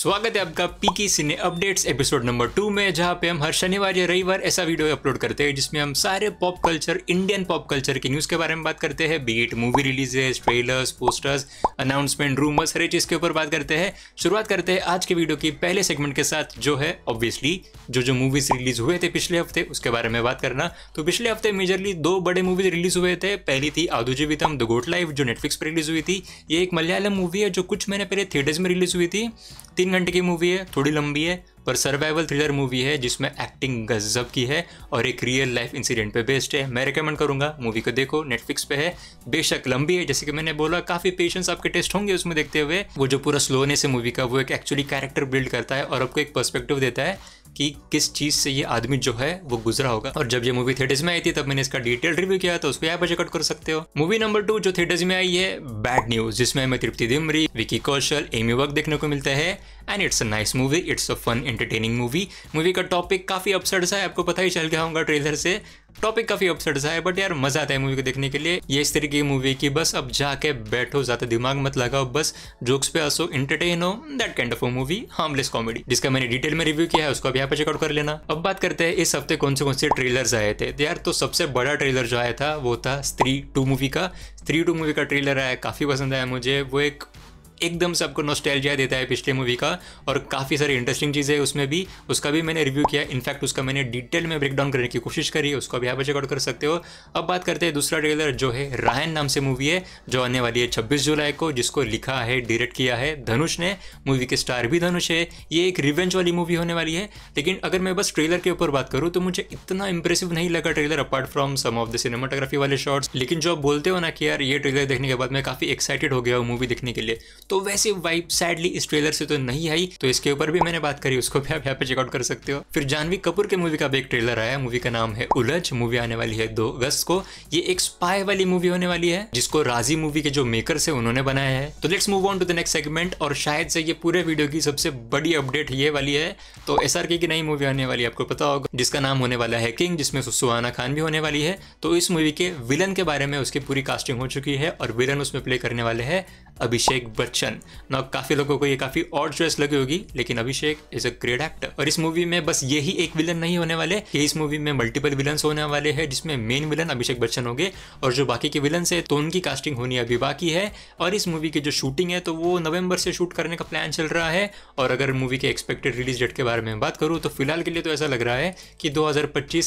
स्वागत है आपका पीकी cine updates episode number two में जहाँ पे हम हर शनिवार या रविवार ऐसा वीडियो अपलोड करते हैं जिसमें हम सारे pop culture Indian pop culture की न्यूज़ के बारे में बात करते हैं be it movie releases trailers posters announcement rumours हर चीज़ के ऊपर बात करते हैं शुरुआत करते हैं आज के वीडियो की पहले सेगमेंट के साथ जो है ऑब्वियसली जो जो मूवीज़ रिलीज हुए थे पिछले हफ्ते उसके बारे में बात करना तो पिछले हफ्ते मेजरली दो बड़े मूवीज रिलीज हुए थे पहली थी आदुजीवितम द गोट लाइफ जो नेटफ्लिक्स पर रिलीज हुई थी ये एक मलयालम मूवी है जो कुछ महीने पहले थिएटर्स में रिलीज हुई थी तीन तीन घंटे की मूवी है थोड़ी लंबी है पर सर्वाइवल थ्रिलर मूवी है जिसमें एक्टिंग गजब की है और एक रियल लाइफ इंसिडेंट पे बेस्ड है मैं रिकमेंड करूंगा मूवी को देखो नेटफ्लिक्स पे है बेशक लंबी है जैसे कि मैंने बोला काफी पेशेंस आपके टेस्ट होंगे उसमें देखते हुए वो जो पूरा स्लोनेस है मूवी का वो एक एक्चुअली कैरेक्टर बिल्ड करता है और आपको एक पर्सपेक्टिव देता है कि किस चीज़ से ये आदमी जो है वो गुजरा होगा और जब ये मूवी थिएटर्स में आई थी तब मैंने इसका डिटेल रिव्यू किया तो उसको आप चेकआउट कर सकते हो मूवी नंबर टू जो थिएटर्स में आई है बैड न्यूज जिसमें हमें तृप्ति दिमरी विकी कौशल एमी वर्क देखने को मिलता है and it's a nice movie it's a fun entertaining movie movie का टॉपिक काफ़ी अपसेट सा है आपको पता ही चल गया होगा ट्रेलर से टॉपिक काफ़ी अपसेट सा है बट यार मज़ा आता है मूवी को देखने के लिए ये इस तरीके की मूवी की बस अब जाके बैठो ज़्यादा दिमाग मत लगाओ बस जोक्स पे हंसो इंटरटेन हो that kind of a movie harmless comedy जिसका मैंने डिटेल में रिव्यू किया है उसको अब यहाँ पर चेकआउट कर लेना अब बात करते हैं इस हफ्ते कौन से कौन से ट्रेलर्स आए थे तो यार तो सबसे बड़ा ट्रेलर जो आया था वो था स्त्री टू मूवी का स्त्री टू मूवी का ट्रेलर आया काफ़ी पसंद आया मुझे वो एक एकदम से आपको नोस्टैल्जिया देता है पिछले मूवी का और काफ़ी सारी इंटरेस्टिंग चीज़ें उसमें भी उसका भी मैंने रिव्यू किया इनफैक्ट उसका मैंने डिटेल में ब्रेकडाउन करने की कोशिश करी उसको भी आप चेकआउट कर सकते हो अब बात करते हैं दूसरा ट्रेलर जो है राहन नाम से मूवी है जो आने वाली है छब्बीस जुलाई को जिसको लिखा है डायरेक्ट किया है धनुष ने मूवी के स्टार भी धनुष है ये एक रिवेंज वाली मूवी होने वाली है लेकिन अगर मैं बस ट्रेलर के ऊपर बात करूँ तो मुझे इतना इंप्रेसिव नहीं लगा trailer apart from some of the cinematography वाले शॉर्ट्स लेकिन जो आप बोलते हो ना कि यार ये ट्रेलर देखने के बाद मैं काफ़ी एक्साइटेड हो गया हूँ मूवी देखने के लिए तो वैसे वाइप सैडली इस ट्रेलर से तो नहीं आई तो इसके ऊपर भी मैंने बात करी उसको भी आप यहाँ पे चेकआउट कर सकते हो फिर जानवी कपूर के मूवी का भी एक ट्रेलर आया मूवी का नाम है उलझ मूवी आने वाली है दो अगस्त को ये एक स्पाई वाली मूवी होने वाली है जिसको राजी मूवी के जो मेकर्स है उन्होंने बनाया है तो let's move on to the next segment और शायद से ये पूरे वीडियो की सबसे बड़ी अपडेट ये वाली है तो एस की नई मूवी आने वाली है आपको पता होगा जिसका नाम होने वाला है किंग जिसमें सुहाना खान भी होने वाली है तो इस मूवी के विलन के बारे में उसकी पूरी कास्टिंग हो चुकी है और विलन उसमें प्ले करने वाले हैं अभिषेक बच्चन ना काफ़ी लोगों को ये काफ़ी और चॉइस लगी होगी लेकिन Abhishek is a great actor और इस मूवी में बस यही एक विलन नहीं होने वाले ये इस मूवी में मल्टीपल विलन होने वाले हैं जिसमें मेन विलन अभिषेक बच्चन होंगे और जो बाकी के विलन है तो उनकी कास्टिंग होनी अभी बाकी है और इस मूवी की जो शूटिंग है तो वो नवंबर से शूट करने का प्लान चल रहा है और अगर मूवी के एक्सपेक्टेड रिलीज डेट के बारे में बात करूँ तो फिलहाल के लिए तो ऐसा लग रहा है कि दो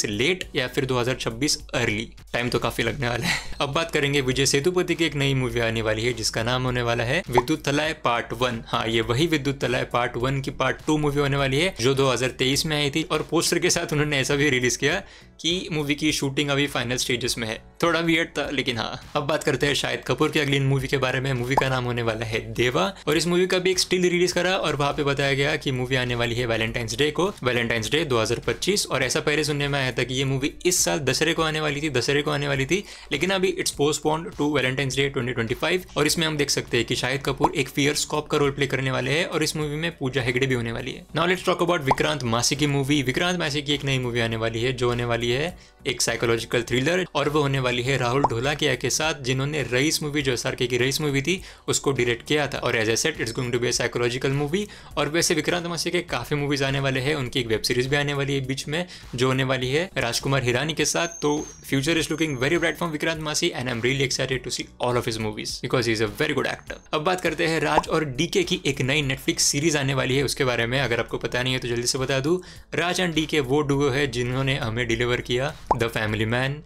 लेट या फिर दो अर्ली टाइम तो काफ़ी लगने वाला है अब बात करेंगे विजय सेतुपति की एक नई मूवी आने वाली है जिसका नाम होने वाला है विद्युत तलाय पार्ट वन हाँ ये वही विद्युत तलाय पार्ट वन की पार्ट टू मूवी होने वाली है जो 2023 में आई थी और पोस्टर के साथ उन्होंने ऐसा भी रिलीज किया कि मूवी की शूटिंग अभी फाइनल स्टेजेस में है थोड़ा वियर्ड था लेकिन हाँ अब बात करते हैं शायद कपूर की अगली मूवी के बारे में मूवी का नाम होने वाला है देवा और इस मूवी का भी एक स्टिल रिलीज करा और वहाँ पे बताया गया कि मूवी आने वाली है वैलेंटाइंस डे को वैलेंटाइंस डे 2025 और ऐसा पहले सुनने में आया था कि ये मूवी इस साल दशहरे को आने वाली थी दशहरे को आने वाली थी लेकिन अभी it's postponed to Valentine's day twenty और इसमें हम देख सकते हैं कि शाहिद कपूर एक फियर स्कॉप का रोल प्ले करने वाले है और इस मूवी में पूजा हेगड़े भी होने वाली है नॉलेट टॉक अबाउट विक्रांत मासी की मूवी विक्रांत मासी की एक नई मूवी आने वाली है जो होने वाली वाली है एक साइकोलॉजिकल थ्रिलर और वो होने वाली है राहुल ढोलाकिया के साथ जिन्होंने रईस मूवी जो एस की रईस मूवी थी उसको डायरेक्ट किया था और as I said it's going to be a psychological movie और वैसे विक्रांत मसी के काफ़ी मूवीज आने वाले हैं उनकी एक वेब सीरीज भी आने वाली है बीच में जो होने वाली है राजकुमार हिरानी के साथ तो future is looking very bright from Vikrant Massey and I am really excited to see all of his movies because is a very good actor अब बात करते हैं राज और डीके की एक नई नेटफ्लिक्स सीरीज आने वाली है उसके बारे में अगर आपको पता नहीं है तो जल्दी से बता दूँ राज एंड डीके वो डुओ है जिन्होंने हमें डिलीवर डिलीवर किया द फैमिली मैन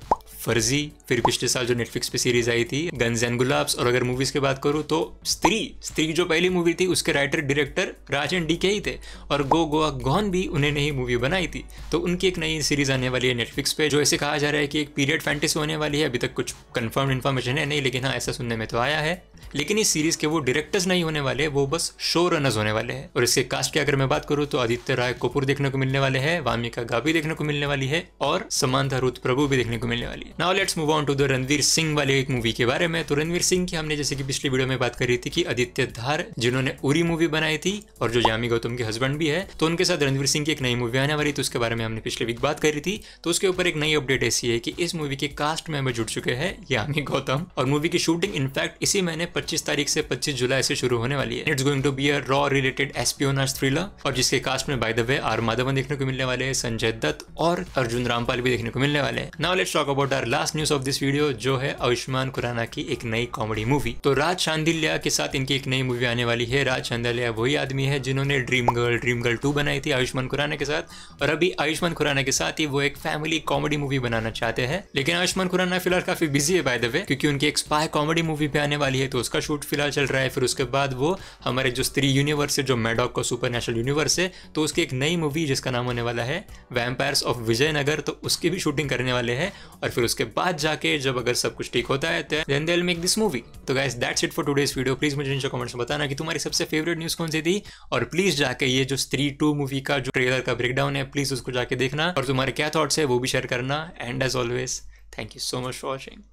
फर्जी फिर पिछले साल जो नेटफ्लिक्स पे सीरीज आई थी गन्स एंड गुलाब्स और अगर मूवीज की बात करूँ तो स्त्री स्त्री जो पहली मूवी थी उसके राइटर डायरेक्टर राजन डी के ही थे और गो गोवा गॉन भी उन्हें नई मूवी बनाई थी तो उनकी एक नई सीरीज आने वाली है नेटफ्लिक्स पे जो ऐसे कहा जा रहा है कि एक पीरियड फैंटेसी होने वाली है अभी तक कुछ कंफर्म इन्फॉर्मेशन है नहीं लेकिन हाँ ऐसा सुनने में तो आया है लेकिन इस सीरीज के वो डायरेक्टर्स नहीं होने वाले वो बस शो रनर्स होने वाले हैं और इसके कास्ट की अगर मैं बात करूँ तो आदित्य राय कपूर देखने को मिलने वाले हैं वामिका गाबी देखने को मिलने वाली है और समानता रूत प्रभु भी देखने को मिलने वाली है now let's move on to the Ranveer Singh वाले एक मूवी के बारे में तो रणवीर सिंह की हमने जैसे कि पिछली वीडियो में बात करी थी कि आदित्य धार जिन्होंने उरी मूवी बनाई थी और जो जामी गौतम के हस्बैंड भी है तो उनके साथ रणवीर सिंह की एक नई मूवी आने वाली थी उसके बारे में हमने पिछले वीक बात करी थी तो उसके ऊपर एक नई अपडेट ऐसी है कि इस मूवी के कास्ट मेंबर जुड़ चुके हैं यामी गौतम और मूवी की शूटिंग इनफैक्ट इसी महीने पच्चीस तारीख से पच्चीस जुलाई से शुरू होने वाली है it's going to be a रॉ रिलेटेड एसपीओनाज थ्रिलर और जिसके कास्ट में by the way R Madhavan देखने को मिलने वाले हैं संजय दत्त और अर्जुन रामपाल भी देखने को मिलने वाले हैं now let's talk about our last news of this video जो है आयुष्मान खुराना की एक नई कॉमेडी मूवी तो राज चांदिल्या के साथ इनकी एक नई मूवी आने वाली है राज चांदिल्या वही आदमी है जिन्होंने dream girl dream girl two बनाई थी आयुष्मान खुराना के साथ और अभी आयुष्मान खुराना के साथ ही वो एक फैमिली कॉमेडी मूवी बनाना चाहते हैं लेकिन आयुष्मान खुराना फिलहाल काफी बिजी है बाय द वे क्योंकि उनकी एक स्पाई कॉमेडी मूवी भी आने वाली है तो उसका शूट फिलहाल चल रहा है फिर उसके बाद वो हमारे जो स्त्री यूनिवर्स है जो मेडॉक का सुपर नेशनल यूनिवर्स है तो उसकी एक नई मूवी जिसका नाम होने वाला है वैम्पायर्स ऑफ विजयनगर तो उसकी भी शूटिंग करने वाले हैं और फिर उसके उसके बाद जाके जब अगर सब कुछ ठीक होता है then they make this movie तो guys that's it for today's video please मुझे नीचे कमेंट्स में बताना कि तुम्हारी सबसे फेवरेट न्यूज कौन सी थी और प्लीज जाके ये जो स्त्री टू मूवी का जो ट्रेलर का ब्रेकडाउन है प्लीज उसको जाके देखना और तुम्हारे क्या थॉट्स है वो भी शेयर करना and as always thank you so much for watching